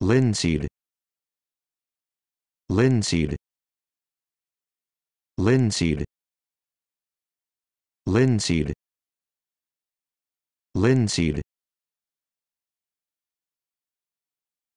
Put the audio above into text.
linseed linseed linseed linseed linseed